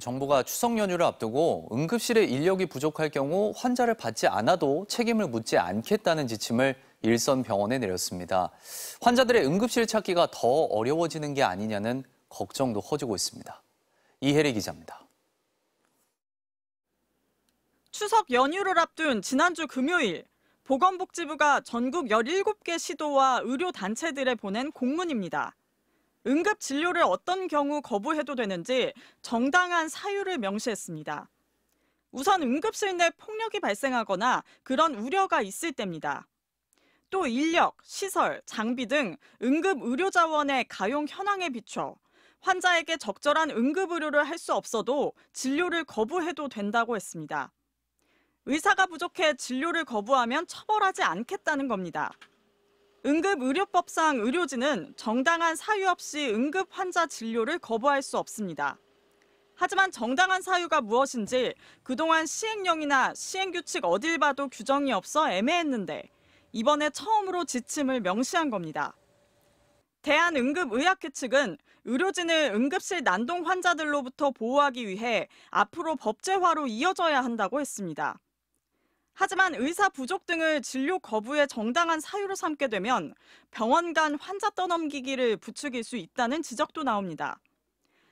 정부가 추석 연휴를 앞두고 응급실에 인력이 부족할 경우 환자를 받지 않아도 책임을 묻지 않겠다는 지침을 일선 병원에 내렸습니다. 환자들의 응급실 찾기가 더 어려워지는 게 아니냐는 걱정도 커지고 있습니다. 이혜리 기자입니다. 추석 연휴를 앞둔 지난주 금요일 보건복지부가 전국 17개 시도와 의료단체들에 보낸 공문입니다. 응급 진료를 어떤 경우 거부해도 되는지 정당한 사유를 명시했습니다. 우선 응급실 내 폭력이 발생하거나 그런 우려가 있을 때입니다. 또 인력, 시설, 장비 등 응급 의료 자원의 가용 현황에 비춰 환자에게 적절한 응급 의료를 할 수 없어도 진료를 거부해도 된다고 했습니다. 의사가 부족해 진료를 거부하면 처벌하지 않겠다는 겁니다. 응급의료법상 의료진은 정당한 사유 없이 응급 환자 진료를 거부할 수 없습니다. 하지만 정당한 사유가 무엇인지 그동안 시행령이나 시행규칙 어딜 봐도 규정이 없어 애매했는데 이번에 처음으로 지침을 명시한 겁니다. 대한응급의학회 측은 의료진을 응급실 난동 환자들로부터 보호하기 위해 앞으로 법제화로 이어져야 한다고 했습니다. 하지만 의사 부족 등을 진료 거부의 정당한 사유로 삼게 되면 병원 간 환자 떠넘기기를 부추길 수 있다는 지적도 나옵니다.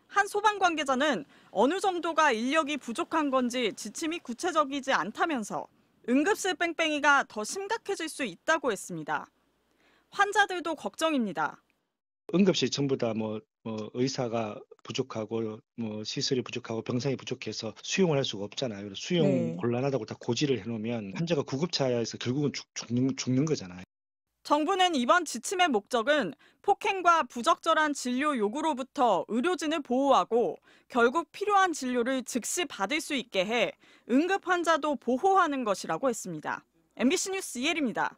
한 소방 관계자는 어느 정도가 인력이 부족한 건지 지침이 구체적이지 않다면서 응급실 뺑뺑이가 더 심각해질 수 있다고 했습니다. 환자들도 걱정입니다. 응급실 전부 다뭐 뭐 의사가 부족하고 뭐 시설이 부족하고 병상이 부족해서 수용을 할 수가 없잖아요. 수용 네. 곤란하다고 다 고지를 해놓으면 환자가 구급차에서 결국은 죽, 죽는, 죽는 거잖아요. 정부는 이번 지침의 목적은 폭행과 부적절한 진료 요구로부터 의료진을 보호하고 결국 필요한 진료를 즉시 받을 수 있게 해 응급 환자도 보호하는 것이라고 했습니다. MBC 뉴스 이혜리입니다.